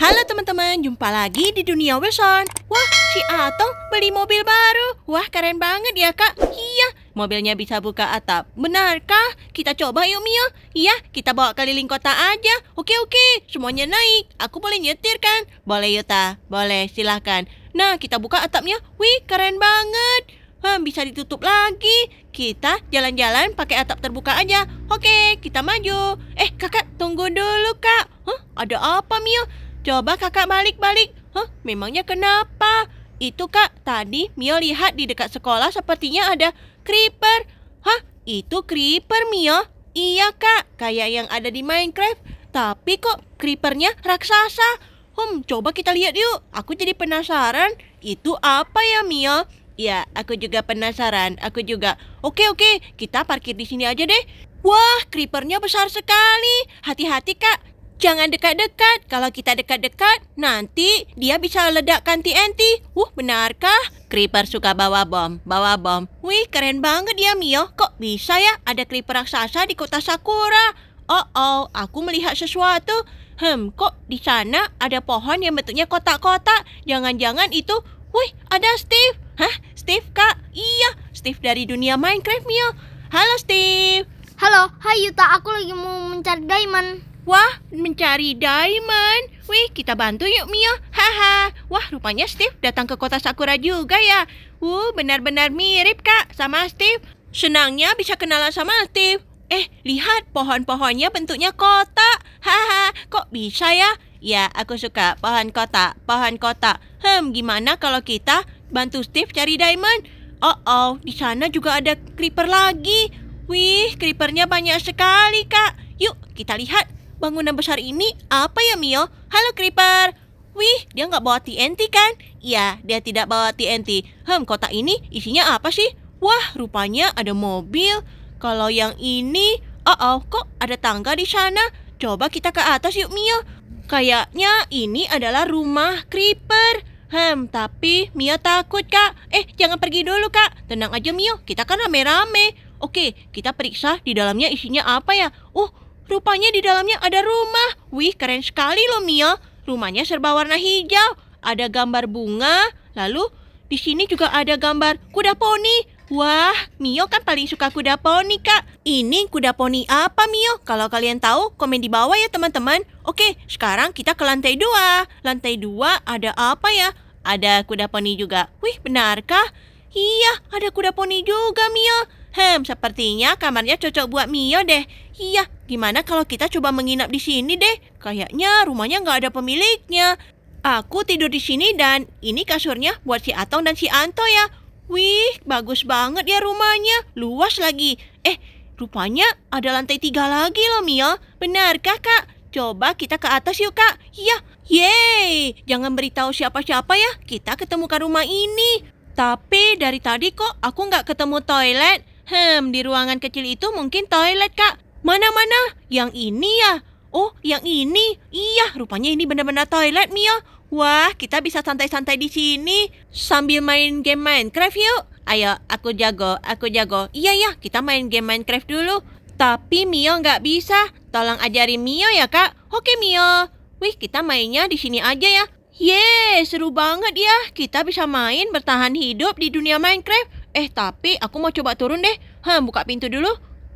Halo teman-teman, jumpa lagi di dunia Wilson. Wah, si Atong beli mobil baru. Wah, keren banget ya kak. Iya, mobilnya bisa buka atap. Benarkah? Kita coba yuk Mio. Iya, kita bawa keliling kota aja. Oke oke, semuanya naik. Aku boleh nyetir kan? Boleh Yuta, boleh silahkan. Nah, kita buka atapnya. Wih, keren banget. Hmm, bisa ditutup lagi. Kita jalan-jalan pakai atap terbuka aja. Oke, kita maju. Eh, kakak, tunggu dulu, kak. Hah, ada apa, Mio? Coba kakak balik-balik. Hah, memangnya kenapa? Itu kak, tadi Mio lihat di dekat sekolah sepertinya ada creeper. Hah, itu creeper Mio? Iya kak, kayak yang ada di Minecraft. Tapi kok creepernya raksasa? Hmm, coba kita lihat yuk. Aku jadi penasaran. Itu apa ya Mio? Ya, aku juga penasaran. Aku juga. Oke, oke. Kita parkir di sini aja deh. Wah, creepernya besar sekali. Hati-hati, Kak. Jangan dekat-dekat. Kalau kita dekat-dekat, nanti dia bisa ledakkan TNT. Wuh, benarkah? Creeper suka bawa bom, bawa bom. Wih, keren banget ya Mio. Kok bisa ya ada creeper raksasa di kota Sakura? Oh oh, aku melihat sesuatu. Hmm, kok di sana ada pohon yang bentuknya kotak-kotak? Jangan-jangan itu, wih, ada Steve. Hah, Steve kak? Iya, Steve dari dunia Minecraft Mio. Halo Steve. Halo, hai Yuta, aku lagi mau mencari diamond. Wah, mencari diamond. Wih, kita bantu yuk Mio. Haha. Wah, rupanya Steve datang ke kota Sakura juga ya. Wuh, benar-benar mirip kak sama Steve. Senangnya bisa kenalan sama Steve. Eh, lihat pohon-pohonnya bentuknya kotak. Haha, kok bisa ya? Ya, aku suka pohon kotak, pohon kotak. Hmm, gimana kalau kita bantu Steve cari diamond? Oh, oh, di sana juga ada creeper lagi. Wih, creepernya banyak sekali, Kak. Yuk, kita lihat bangunan besar ini apa ya Mio? Halo Creeper. Wih, dia nggak bawa TNT kan? Iya, dia tidak bawa TNT. Hmm, kotak ini isinya apa sih? Wah, rupanya ada mobil. Kalau yang ini, oh oh, kok ada tangga di sana? Coba kita ke atas yuk Mio. Kayaknya ini adalah rumah Creeper. Hmm, tapi Mio takut kak. Eh, jangan pergi dulu kak. Tenang aja Mio, kita kan rame-rame. Oke, kita periksa di dalamnya isinya apa ya. Uh, Rupanya di dalamnya ada rumah. Wih, keren sekali loh, Mio. Rumahnya serba warna hijau. Ada gambar bunga, lalu di sini juga ada gambar kuda poni. Wah, Mio kan paling suka kuda poni, Kak. Ini kuda poni apa, Mio? Kalau kalian tahu, komen di bawah ya, teman-teman. Oke, sekarang kita ke lantai dua. Lantai dua ada apa ya? Ada kuda poni juga. Wih, benarkah? Iya, ada kuda poni juga, Mio. Hmm, sepertinya kamarnya cocok buat Mio deh. Iya, gimana kalau kita coba menginap di sini deh? Kayaknya rumahnya nggak ada pemiliknya. Aku tidur di sini dan ini kasurnya buat si Atong dan si Anto ya. Wih, bagus banget ya rumahnya. Luas lagi. Eh, rupanya ada lantai tiga lagi loh Mio. Benarkah kak? Coba kita ke atas yuk kak. Iya, yeay. Jangan beritahu siapa-siapa ya. Kita ketemukan rumah ini. Tapi dari tadi kok aku nggak ketemu toilet. Hmm, di ruangan kecil itu mungkin toilet, Kak. Mana-mana? Yang ini ya? Oh, yang ini? Iya, rupanya ini benar-benar toilet, Mio. Wah, kita bisa santai-santai di sini sambil main game Minecraft yuk. Ayo, aku jago, aku jago. Iya ya, kita main game Minecraft dulu. Tapi Mio nggak bisa. Tolong ajari Mio ya, Kak. Oke, Mio. Wih, kita mainnya di sini aja ya. Yeay, seru banget ya. Kita bisa main bertahan hidup di dunia Minecraft. Eh, tapi aku mau coba turun deh. Hmm, buka pintu dulu.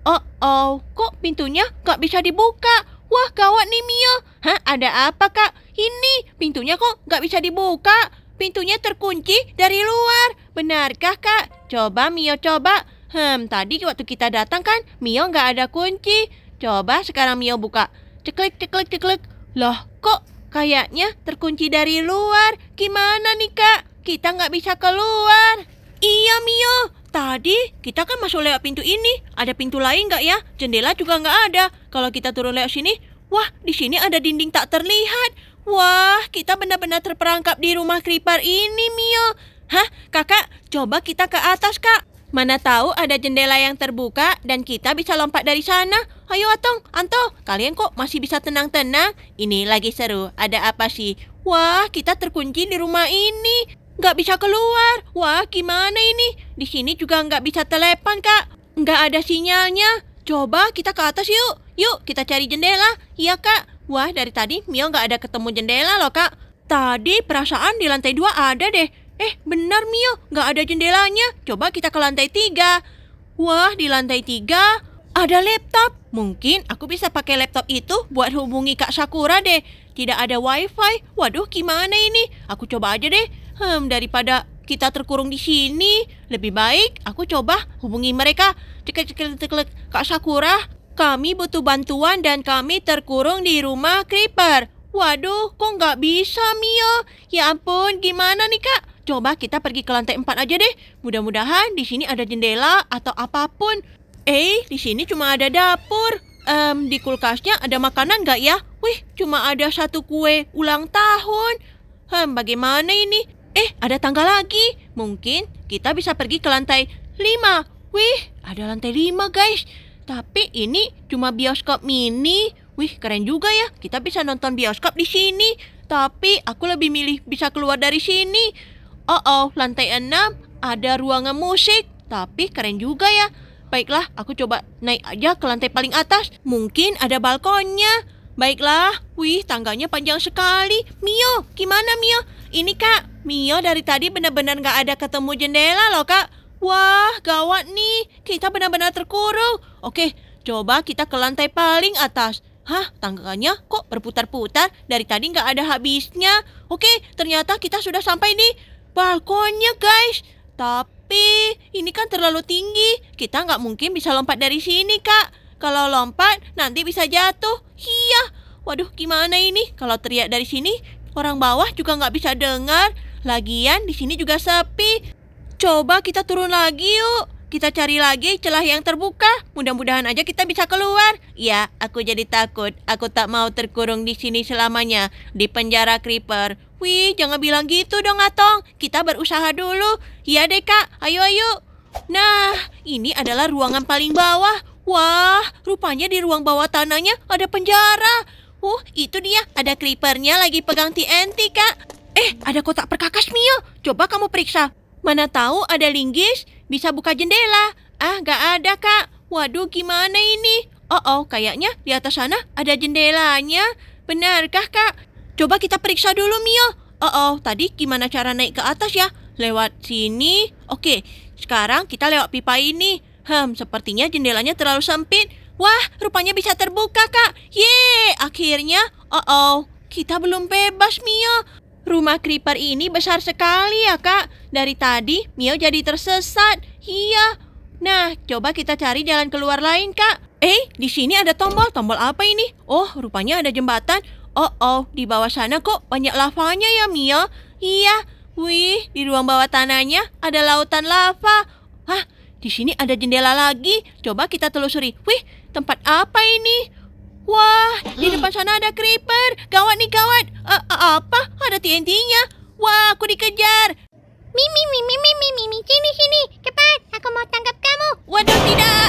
Oh, oh, kok pintunya gak bisa dibuka? Wah, kawat nih Mio. Hah, ada apa kak? Ini, pintunya kok gak bisa dibuka? Pintunya terkunci dari luar. Benarkah kak? Coba Mio coba. Hmm, tadi waktu kita datang kan, Mio gak ada kunci. Coba sekarang Mio buka. Ceklik, ceklik, ceklik. Loh, kok kayaknya terkunci dari luar? Gimana nih kak? Kita nggak bisa keluar. Iya Mia, tadi kita kan masuk lewat pintu ini. Ada pintu lain nggak ya? Jendela juga nggak ada. Kalau kita turun lewat sini, wah di sini ada dinding tak terlihat. Wah, kita benar-benar terperangkap di rumah Kripar ini Mio. Hah, kakak, coba kita ke atas kak. Mana tahu ada jendela yang terbuka dan kita bisa lompat dari sana. Ayo Atong, Anto, kalian kok masih bisa tenang-tenang? Ini lagi seru, ada apa sih? Wah, kita terkunci di rumah ini. Nggak bisa keluar. Wah, gimana ini? Di sini juga nggak bisa telepon, Kak. Nggak ada sinyalnya. Coba kita ke atas yuk. Yuk, kita cari jendela. Iya, Kak. Wah, dari tadi Mio nggak ada ketemu jendela loh, Kak. Tadi perasaan di lantai dua ada deh. Eh, benar Mio, nggak ada jendelanya. Coba kita ke lantai tiga. Wah, di lantai tiga ada laptop. Mungkin aku bisa pakai laptop itu buat hubungi Kak Sakura deh. Tidak ada wifi. Waduh, gimana ini? Aku coba aja deh. Hmm, daripada kita terkurung di sini, lebih baik aku coba hubungi mereka. Cek Kak Sakura, kami butuh bantuan dan kami terkurung di rumah Creeper. Waduh, kok nggak bisa Mio? Ya ampun, gimana nih Kak? Coba kita pergi ke lantai 4 aja deh. Mudah-mudahan di sini ada jendela atau apapun. Eh, di sini cuma ada dapur. Um, di kulkasnya ada makanan nggak ya? Wih, cuma ada satu kue ulang tahun. Hmm, bagaimana ini? Eh, ada tangga lagi. Mungkin kita bisa pergi ke lantai lima. Wih, ada lantai lima guys. Tapi ini cuma bioskop mini. Wih, keren juga ya. Kita bisa nonton bioskop di sini. Tapi aku lebih milih bisa keluar dari sini. Oh oh, lantai enam ada ruangan musik. Tapi keren juga ya. Baiklah, aku coba naik aja ke lantai paling atas. Mungkin ada balkonnya. Baiklah, wih tangganya panjang sekali. Mio, gimana Mio? Ini kak, Mio dari tadi benar-benar gak ada ketemu jendela loh, Kak. Wah, gawat nih. Kita benar-benar terkurung. Oke, coba kita ke lantai paling atas. Hah, tangganya kok berputar-putar? Dari tadi nggak ada habisnya. Oke, ternyata kita sudah sampai di balkonnya, guys. Tapi ini kan terlalu tinggi. Kita nggak mungkin bisa lompat dari sini, Kak. Kalau lompat, nanti bisa jatuh. Iya. Waduh, gimana ini? Kalau teriak dari sini, orang bawah juga nggak bisa dengar. Lagian di sini juga sepi. Coba kita turun lagi yuk. Kita cari lagi celah yang terbuka. Mudah-mudahan aja kita bisa keluar. Ya, aku jadi takut. Aku tak mau terkurung di sini selamanya. Di penjara Creeper. Wih, jangan bilang gitu dong, Atong. Kita berusaha dulu. Iya deh, Kak. Ayo, ayo. Nah, ini adalah ruangan paling bawah. Wah, rupanya di ruang bawah tanahnya ada penjara. Uh, itu dia. Ada creepernya lagi pegang TNT, Kak. Eh, ada kotak perkakas Mio. Coba kamu periksa. Mana tahu ada linggis bisa buka jendela. Ah, nggak ada, Kak. Waduh, gimana ini? Oh, oh, kayaknya di atas sana ada jendelanya. Benarkah, Kak? Coba kita periksa dulu, Mio. Oh, oh, tadi gimana cara naik ke atas ya? Lewat sini. Oke, sekarang kita lewat pipa ini. Hmm, sepertinya jendelanya terlalu sempit. Wah, rupanya bisa terbuka, Kak. Yeay, akhirnya. Oh, oh, kita belum bebas, Mio. Rumah Creeper ini besar sekali ya kak. Dari tadi Mio jadi tersesat. Iya. Nah, coba kita cari jalan keluar lain kak. Eh, di sini ada tombol. Tombol apa ini? Oh, rupanya ada jembatan. Oh oh, di bawah sana kok banyak lavanya ya Mio. Iya. Wih, di ruang bawah tanahnya ada lautan lava. Hah, di sini ada jendela lagi. Coba kita telusuri. Wih, tempat apa ini? Wah, di hmm. depan sana ada creeper. Gawat nih, gawat. Uh, apa? Ada TNT-nya. Wah, aku dikejar. Mimi, mimi, mimi, mimi. Sini, sini. Cepat, aku mau tangkap kamu. Waduh, tidak.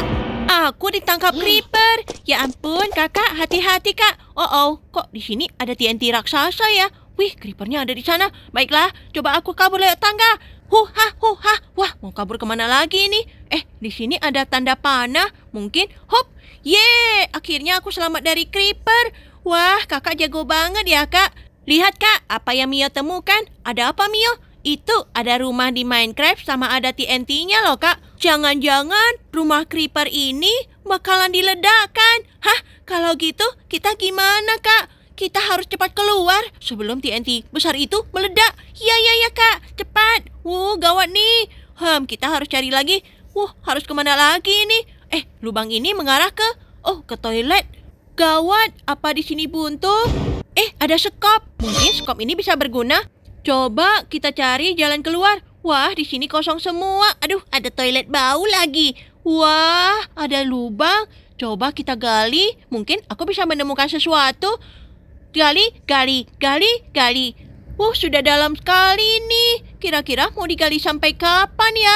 Aku ditangkap hmm. creeper. Ya ampun, kakak. Hati-hati, kak. Oh, oh. Kok di sini ada TNT raksasa ya? Wih, creepernya ada di sana. Baiklah, coba aku kabur lewat tangga. Huha, huha, wah mau kabur kemana lagi ini? Eh, di sini ada tanda panah, mungkin hop. Ye, akhirnya aku selamat dari creeper. Wah, kakak jago banget ya kak. Lihat kak, apa yang Mio temukan? Ada apa Mio? Itu ada rumah di Minecraft sama ada TNT-nya loh kak. Jangan-jangan rumah creeper ini bakalan diledakkan. Hah, kalau gitu kita gimana kak? Kita harus cepat keluar sebelum TNT besar itu meledak. Ya, ya, ya, Kak. Cepat. Wuh, gawat nih. Hmm, kita harus cari lagi. Wuh, harus kemana lagi ini? Eh, lubang ini mengarah ke... Oh, ke toilet. Gawat, apa di sini buntu? Eh, ada sekop. Mungkin sekop ini bisa berguna. Coba kita cari jalan keluar. Wah, di sini kosong semua. Aduh, ada toilet bau lagi. Wah, ada lubang. Coba kita gali. Mungkin aku bisa menemukan sesuatu. Gali, gali, gali, gali. Wah, sudah dalam sekali nih. Kira-kira mau digali sampai kapan ya?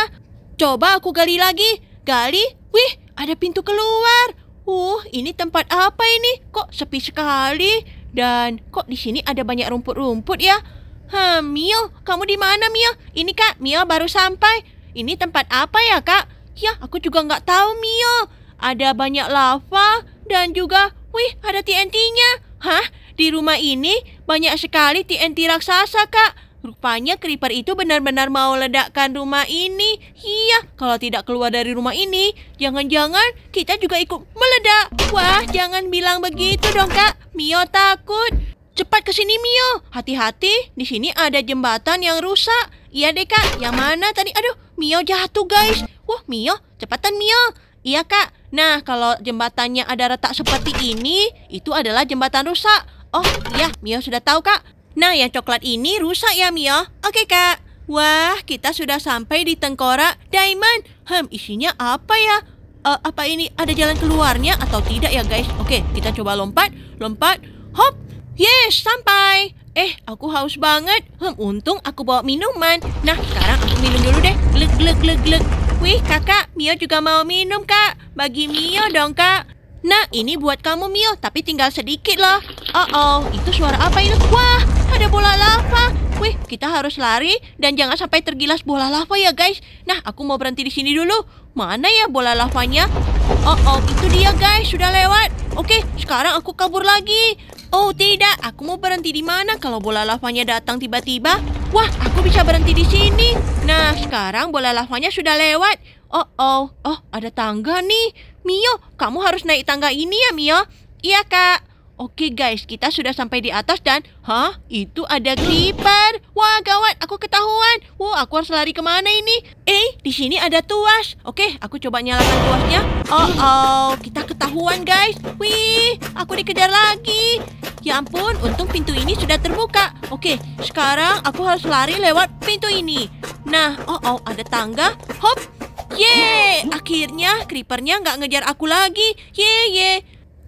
Coba aku gali lagi. Gali, wih, ada pintu keluar. Uh, ini tempat apa ini? Kok sepi sekali? Dan kok di sini ada banyak rumput-rumput ya? Hmm, Mio, kamu di mana Mio? Ini kak, Mio baru sampai. Ini tempat apa ya kak? Ya, aku juga nggak tahu Mio. Ada banyak lava dan juga, wih, ada TNT-nya. Hah? Di rumah ini banyak sekali TNT raksasa, Kak. Rupanya Creeper itu benar-benar mau ledakkan rumah ini. Iya, kalau tidak keluar dari rumah ini, jangan-jangan kita juga ikut meledak. Wah, jangan bilang begitu dong, Kak. Mio takut. Cepat ke sini, Mio. Hati-hati, di sini ada jembatan yang rusak. Iya deh, Kak. Yang mana tadi? Aduh, Mio jatuh, guys. Wah, Mio, cepatan, Mio. Iya, Kak. Nah, kalau jembatannya ada retak seperti ini, itu adalah jembatan rusak. Oh, iya, Mio sudah tahu, Kak. Nah, yang coklat ini rusak ya, Mio. Oke, Kak. Wah, kita sudah sampai di tengkorak Diamond. Hmm, isinya apa ya? Uh, apa ini ada jalan keluarnya atau tidak ya, guys? Oke, kita coba lompat. Lompat. Hop. Yes, sampai. Eh, aku haus banget. Hmm, untung aku bawa minuman. Nah, sekarang aku minum dulu deh. Glek, glek, glek, glek. Wih, kakak, Mio juga mau minum, kak. Bagi Mio dong, kak. Nah, ini buat kamu, Mio, tapi tinggal sedikit lah. Oh, oh, itu suara apa ini? Wah, ada bola lava. Wih, kita harus lari dan jangan sampai tergilas bola lava ya, guys. Nah, aku mau berhenti di sini dulu. Mana ya bola lavanya? Oh, oh, itu dia, guys. Sudah lewat. Oke, sekarang aku kabur lagi. Oh, tidak. Aku mau berhenti di mana kalau bola lavanya datang tiba-tiba? Wah, aku bisa berhenti di sini. Nah, sekarang bola lavanya sudah lewat. Oh, oh, oh, ada tangga nih. Mio, kamu harus naik tangga ini ya Mio. Iya kak. Oke guys, kita sudah sampai di atas dan... Hah? Itu ada creeper. Wah gawat, aku ketahuan. Wah, aku harus lari kemana ini? Eh, di sini ada tuas. Oke, aku coba nyalakan tuasnya. Oh, oh kita ketahuan guys. Wih, aku dikejar lagi. Ya ampun, untung pintu ini sudah terbuka. Oke, sekarang aku harus lari lewat pintu ini. Nah, oh, oh, ada tangga. Hop. Yeay, akhirnya creepernya nggak ngejar aku lagi. Yeay, yeay.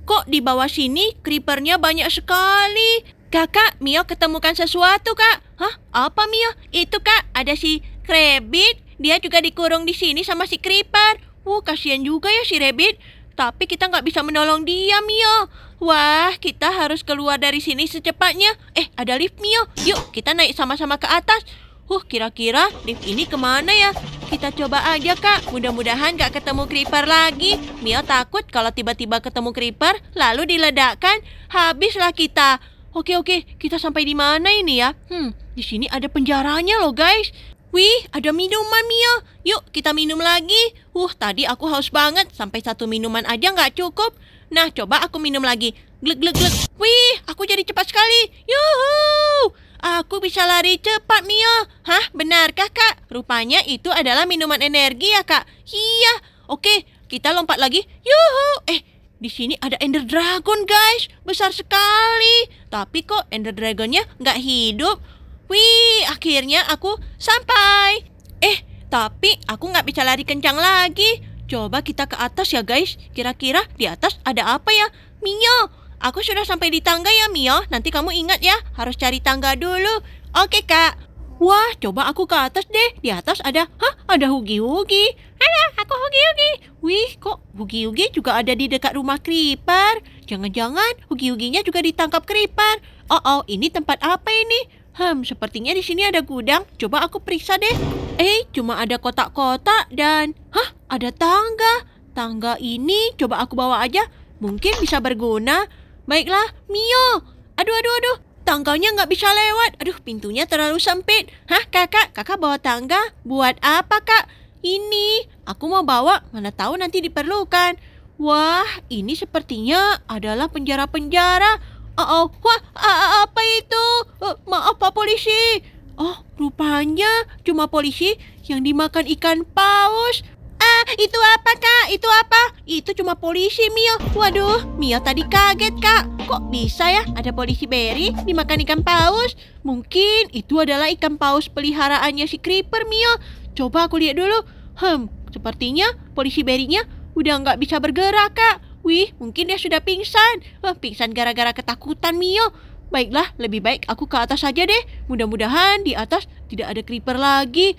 Kok di bawah sini creepernya banyak sekali? Kakak, Mio ketemukan sesuatu, Kak. Hah? Apa, Mio? Itu, Kak, ada si Rabbit. Dia juga dikurung di sini sama si creeper. Wuh, kasihan juga ya si Rabbit. Tapi kita nggak bisa menolong dia, Mio. Wah, kita harus keluar dari sini secepatnya. Eh, ada lift, Mio. Yuk, kita naik sama-sama ke atas. Huh, kira-kira lift ini kemana ya? Kita coba aja, Kak. Mudah-mudahan gak ketemu Creeper lagi. Mio takut kalau tiba-tiba ketemu Creeper, lalu diledakkan. Habislah kita. Oke, oke. Kita sampai di mana ini ya? Hmm, di sini ada penjaranya loh, guys. Wih, ada minuman Mio. Yuk, kita minum lagi. Uh, tadi aku haus banget. Sampai satu minuman aja gak cukup. Nah, coba aku minum lagi. Glek, glek, glek. Wih, aku jadi cepat sekali. Yuhuu. Aku bisa lari cepat, Mio. Hah, benarkah, Kak? Rupanya itu adalah minuman energi ya, Kak? Iya. Oke, kita lompat lagi. Yuhu. Eh, di sini ada Ender Dragon, guys. Besar sekali. Tapi kok Ender Dragon-nya nggak hidup? Wih, akhirnya aku sampai. Eh, tapi aku nggak bisa lari kencang lagi. Coba kita ke atas ya, guys. Kira-kira di atas ada apa ya? Mio, Aku sudah sampai di tangga ya, Mio. Nanti kamu ingat ya, harus cari tangga dulu. Oke, Kak. Wah, coba aku ke atas deh. Di atas ada, hah, ada hugi-hugi. Halo, aku hugi-hugi. Wih, kok hugi-hugi juga ada di dekat rumah Creeper? Jangan-jangan hugi-huginya juga ditangkap Creeper. Oh, oh, ini tempat apa ini? Hmm, sepertinya di sini ada gudang. Coba aku periksa deh. Eh, cuma ada kotak-kotak dan... Hah, ada tangga. Tangga ini coba aku bawa aja. Mungkin bisa berguna. Baiklah, Mio. Aduh, aduh, aduh. Tangganya nggak bisa lewat. Aduh, pintunya terlalu sempit. Hah, kakak? Kakak bawa tangga? Buat apa, kak? Ini, aku mau bawa. Mana tahu nanti diperlukan. Wah, ini sepertinya adalah penjara-penjara. Oh, oh, wah, uh, uh, apa itu? Uh, maaf, Pak Polisi. Oh, rupanya cuma polisi yang dimakan ikan paus. Ah, itu apa, Kak? Itu apa? Itu cuma polisi, Mio. Waduh, Mio tadi kaget, Kak. Kok bisa ya ada polisi beri dimakan ikan paus? Mungkin itu adalah ikan paus peliharaannya si Creeper, Mio. Coba aku lihat dulu. Hmm, sepertinya polisi berinya udah nggak bisa bergerak, Kak. Wih, mungkin dia sudah pingsan. Wah, pingsan gara-gara ketakutan, Mio. Baiklah, lebih baik aku ke atas saja deh. Mudah-mudahan di atas tidak ada creeper lagi.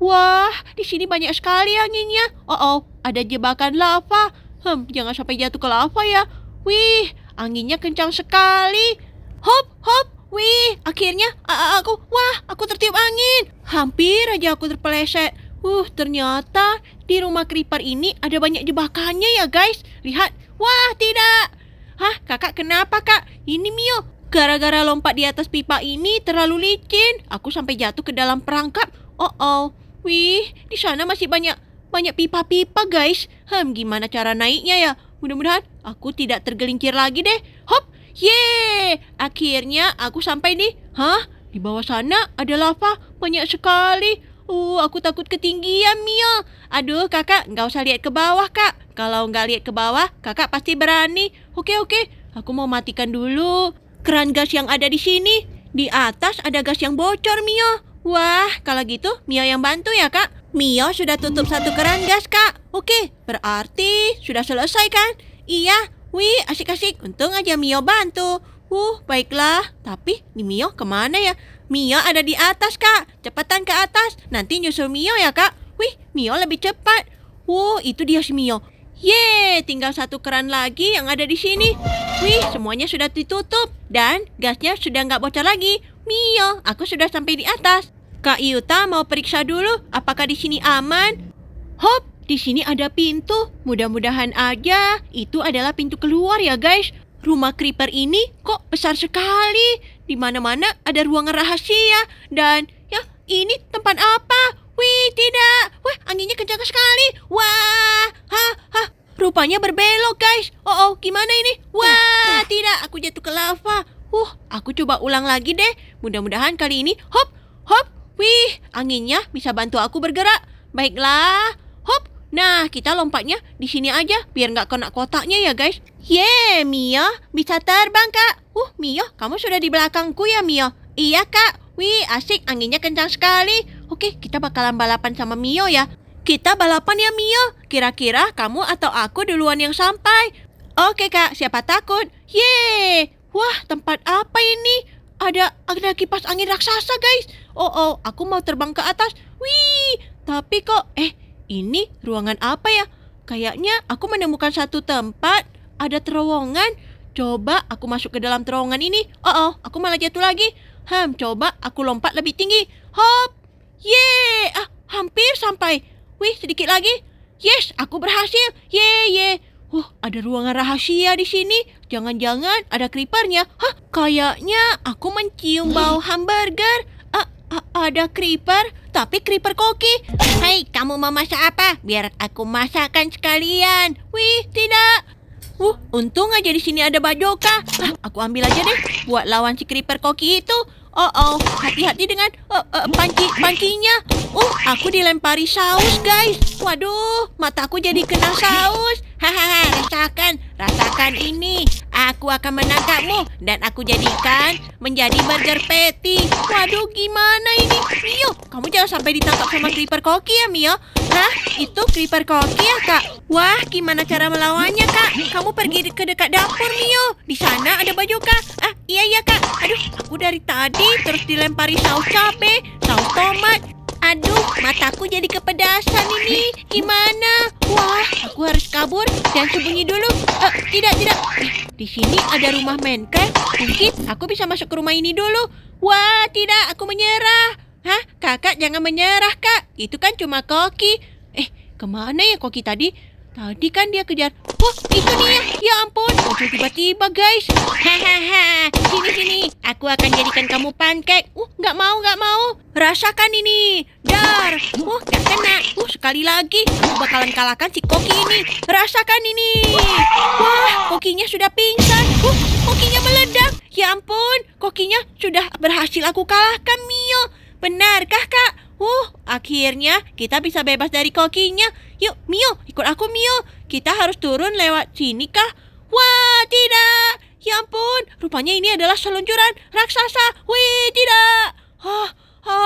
Wah, di sini banyak sekali anginnya. Oh, oh, ada jebakan lava. Hmm, jangan sampai jatuh ke lava ya. Wih, anginnya kencang sekali. Hop, hop, wih, akhirnya uh, uh, aku, wah, aku tertiup angin. Hampir aja aku terpeleset. Uh, ternyata di rumah creeper ini ada banyak jebakannya ya guys. Lihat, wah tidak. Hah, kakak kenapa kak? Ini Mio, gara-gara lompat di atas pipa ini terlalu licin. Aku sampai jatuh ke dalam perangkap. Oh oh. Wih, di sana masih banyak banyak pipa-pipa guys. Hmm, gimana cara naiknya ya? Mudah-mudahan aku tidak tergelincir lagi deh. Hop, ye! Akhirnya aku sampai nih. Hah? Di bawah sana ada lava banyak sekali. Uh, aku takut ketinggian, Mia. Aduh, kakak, nggak usah lihat ke bawah, kak. Kalau nggak lihat ke bawah, kakak pasti berani. Oke, oke. Aku mau matikan dulu keran gas yang ada di sini. Di atas ada gas yang bocor, Mia. Wah, kalau gitu Mio yang bantu ya, Kak. Mio sudah tutup satu keran gas, Kak. Oke, berarti sudah selesai kan? Iya, wih asik-asik. Untung aja Mio bantu. Uh, baiklah. Tapi di Mio kemana ya? Mio ada di atas, Kak. Cepetan ke atas. Nanti nyusul Mio ya, Kak. Wih, Mio lebih cepat. Uh, itu dia si Mio. Ye, tinggal satu keran lagi yang ada di sini. Wih, semuanya sudah ditutup dan gasnya sudah nggak bocor lagi. Mio, aku sudah sampai di atas. Kak Yuta mau periksa dulu apakah di sini aman. Hop, di sini ada pintu. Mudah-mudahan aja itu adalah pintu keluar ya guys. Rumah creeper ini kok besar sekali. Di mana-mana ada ruangan rahasia dan ya ini tempat apa? Wih, tidak. Wah, anginnya kencang sekali. Wah, ha, ha. Rupanya berbelok, guys. Oh, oh, gimana ini? Wah, tidak. Aku jatuh ke lava. Uh, aku coba ulang lagi deh. Mudah-mudahan kali ini, hop, hop. Wih, anginnya bisa bantu aku bergerak. Baiklah, hop. Nah, kita lompatnya di sini aja biar nggak kena kotaknya ya, guys. Yeay, Mio, bisa terbang, Kak. Uh, Mio, kamu sudah di belakangku ya, Mio? Iya, Kak. Wih, asik, anginnya kencang sekali. Oke, kita bakalan balapan sama Mio ya. Kita balapan ya Mio. Kira-kira kamu atau aku duluan yang sampai. Oke kak, siapa takut? Yeay! Wah, tempat apa ini? Ada ada kipas angin raksasa guys. Oh oh, aku mau terbang ke atas. Wih, tapi kok eh ini ruangan apa ya? Kayaknya aku menemukan satu tempat ada terowongan. Coba aku masuk ke dalam terowongan ini. Oh oh, aku malah jatuh lagi. Hmm, coba aku lompat lebih tinggi. Hop. Ye, ah, hampir sampai. Wih, sedikit lagi. Yes, aku berhasil. Ye, ye. Huh, ada ruangan rahasia di sini. Jangan-jangan ada creepernya. Hah, kayaknya aku mencium bau hamburger. Ah, ah, ada creeper, tapi creeper koki. Hai, kamu mau masak apa? Biar aku masakkan sekalian. Wih, tidak. Wuh, untung aja di sini ada bajoka. Ah, aku ambil aja deh buat lawan si creeper koki itu. Oh oh, hati-hati dengan uh, uh, panci pancinya. Uh, aku dilempari saus guys. Waduh, mataku jadi kena saus. Hahaha, rasakan, rasakan ini. Aku akan menangkapmu dan aku jadikan menjadi burger patty. Waduh, gimana ini? Mio, kamu jangan sampai ditangkap sama creeper koki ya, Mio. Hah? Itu creeper koki ya, Kak? Wah, gimana cara melawannya, Kak? Kamu pergi ke dekat dapur, Mio. Di sana ada baju, Kak. Ah, iya, iya, Kak. Aduh, aku dari tadi terus dilempari saus cabe, saus tomat, Aduh, mataku jadi kepedasan ini. Gimana? Wah, aku harus kabur dan sembunyi dulu. Uh, tidak, tidak. Di sini ada rumah Minecraft. Mungkin aku bisa masuk ke rumah ini dulu. Wah, tidak. Aku menyerah. Hah? Kakak jangan menyerah, Kak. Itu kan cuma koki. Eh, kemana ya koki tadi? Tadi kan dia kejar. Oh, itu dia. Ya ampun, muncul tiba-tiba, guys. Hahaha, sini sini. Aku akan jadikan kamu pancake. Uh, nggak mau, nggak mau. Rasakan ini. Dar. Uh, nggak kena. Uh, sekali lagi. Aku bakalan kalahkan si koki ini. Rasakan ini. Wah, kokinya sudah pingsan. Uh, kokinya meledak. Ya ampun, kokinya sudah berhasil aku kalahkan, Mio. Benarkah, Kak? Wuh, akhirnya kita bisa bebas dari kokinya. Yuk, Mio, ikut aku Mio. Kita harus turun lewat sini kah? Wah, tidak. Ya ampun, rupanya ini adalah seluncuran raksasa. Wih, tidak. Hah,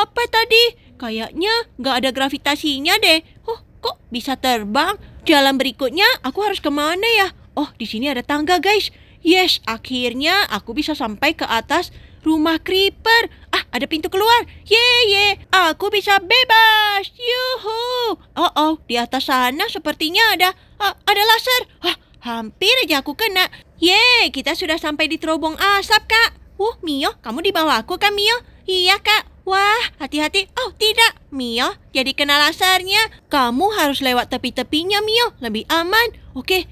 apa tadi? Kayaknya nggak ada gravitasinya deh. Huh, kok bisa terbang? Jalan berikutnya aku harus kemana ya? Oh, di sini ada tangga guys. Yes, akhirnya aku bisa sampai ke atas Rumah Creeper. Ah, ada pintu keluar. Ye, ye. Aku bisa bebas. Yuhu. Oh, oh. Di atas sana sepertinya ada... uh, ada laser. Ah, hampir aja aku kena. Ye, kita sudah sampai di terobong asap, Kak. Uh, Mio, kamu di bawah aku kan, Mio? Iya, Kak. Wah, hati-hati. Oh, tidak. Mio, jadi kena lasernya. Kamu harus lewat tepi-tepinya, Mio. Lebih aman. Oke.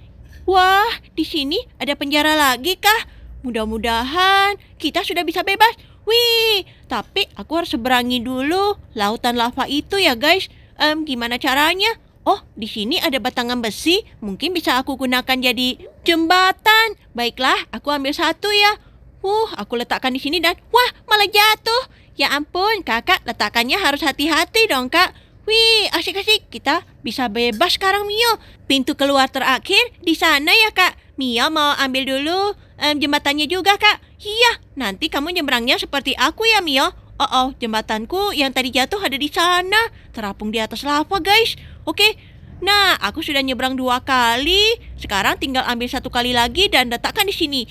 Wah, di sini ada penjara lagi kak. Mudah-mudahan kita sudah bisa bebas. Wih, tapi aku harus seberangi dulu lautan lava itu ya guys. Um, gimana caranya? Oh, di sini ada batangan besi. Mungkin bisa aku gunakan jadi jembatan. Baiklah, aku ambil satu ya. Uh, aku letakkan di sini dan wah, malah jatuh. Ya ampun, kakak letakkannya harus hati-hati dong kak. Wih, asik-asik. Kita bisa bebas sekarang Mio. Pintu keluar terakhir di sana ya kak. Mio mau ambil dulu um, jembatannya juga, Kak. Iya, nanti kamu nyebrangnya seperti aku ya, Mio. Oh, oh, jembatanku yang tadi jatuh ada di sana, terapung di atas lava, guys. Oke, nah aku sudah nyebrang dua kali. Sekarang tinggal ambil satu kali lagi dan letakkan di sini.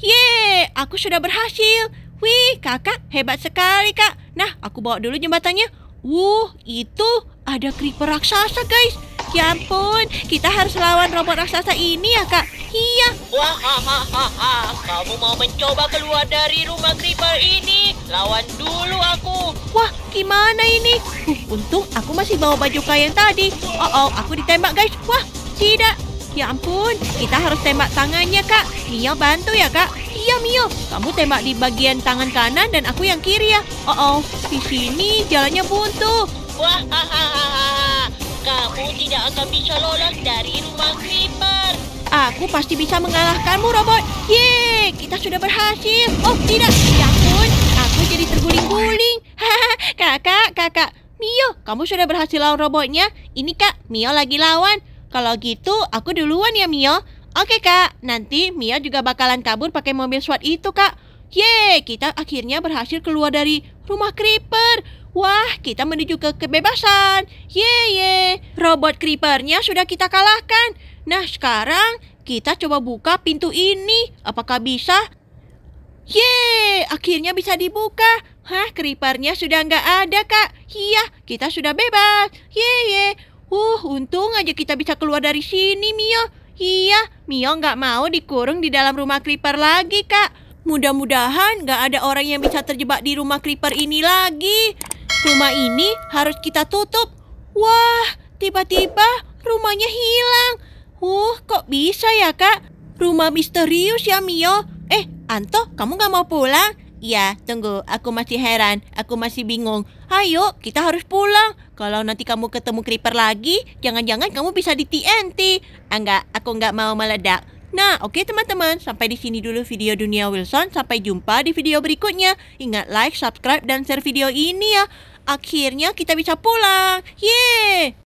Ye, aku sudah berhasil. Wih, kakak hebat sekali, Kak. Nah, aku bawa dulu jembatannya. Wuh, itu ada creeper raksasa, guys. Ya ampun, kita harus lawan robot raksasa ini ya, Kak. Iya. Wah ha. kamu mau mencoba keluar dari rumah Creeper ini? Lawan dulu aku. Wah, gimana ini? Huh, untung aku masih bawa baju kain tadi. Oh, oh, aku ditembak guys. Wah, tidak. Ya ampun, kita harus tembak tangannya kak. Mio bantu ya kak. Iya Mio, kamu tembak di bagian tangan kanan dan aku yang kiri ya. Oh, oh, di sini jalannya buntu. Wah, kamu tidak akan bisa lolos dari rumah Creeper. Aku pasti bisa mengalahkanmu, robot. Yeay, kita sudah berhasil. Oh, tidak. Ya ampun, aku jadi terguling-guling. kakak, kakak. Mio, kamu sudah berhasil lawan robotnya? Ini, Kak, Mio lagi lawan. Kalau gitu, aku duluan ya, Mio. Oke, Kak. Nanti Mio juga bakalan kabur pakai mobil SWAT itu, Kak. Yeay, kita akhirnya berhasil keluar dari rumah Creeper. Wah, kita menuju ke kebebasan. yeay. robot creepernya sudah kita kalahkan. Nah, sekarang kita coba buka pintu ini. Apakah bisa? ye, akhirnya bisa dibuka. Hah, kripernya sudah nggak ada, Kak. Iya, kita sudah bebas. ye ye. Uh, untung aja kita bisa keluar dari sini, Mio. Iya, Mio nggak mau dikurung di dalam rumah kriper lagi, Kak. Mudah-mudahan nggak ada orang yang bisa terjebak di rumah kriper ini lagi. Rumah ini harus kita tutup. Wah, tiba-tiba rumahnya hilang. Uh, kok bisa ya kak? Rumah misterius ya Mio. Eh, Anto, kamu nggak mau pulang? Iya, tunggu. Aku masih heran. Aku masih bingung. Ayo, kita harus pulang. Kalau nanti kamu ketemu Creeper lagi, jangan-jangan kamu bisa di TNT. Enggak, ah, aku nggak mau meledak. Nah, oke okay, teman-teman, sampai di sini dulu video Dunia Wilson. Sampai jumpa di video berikutnya. Ingat like, subscribe, dan share video ini ya. Akhirnya kita bisa pulang. Yeay!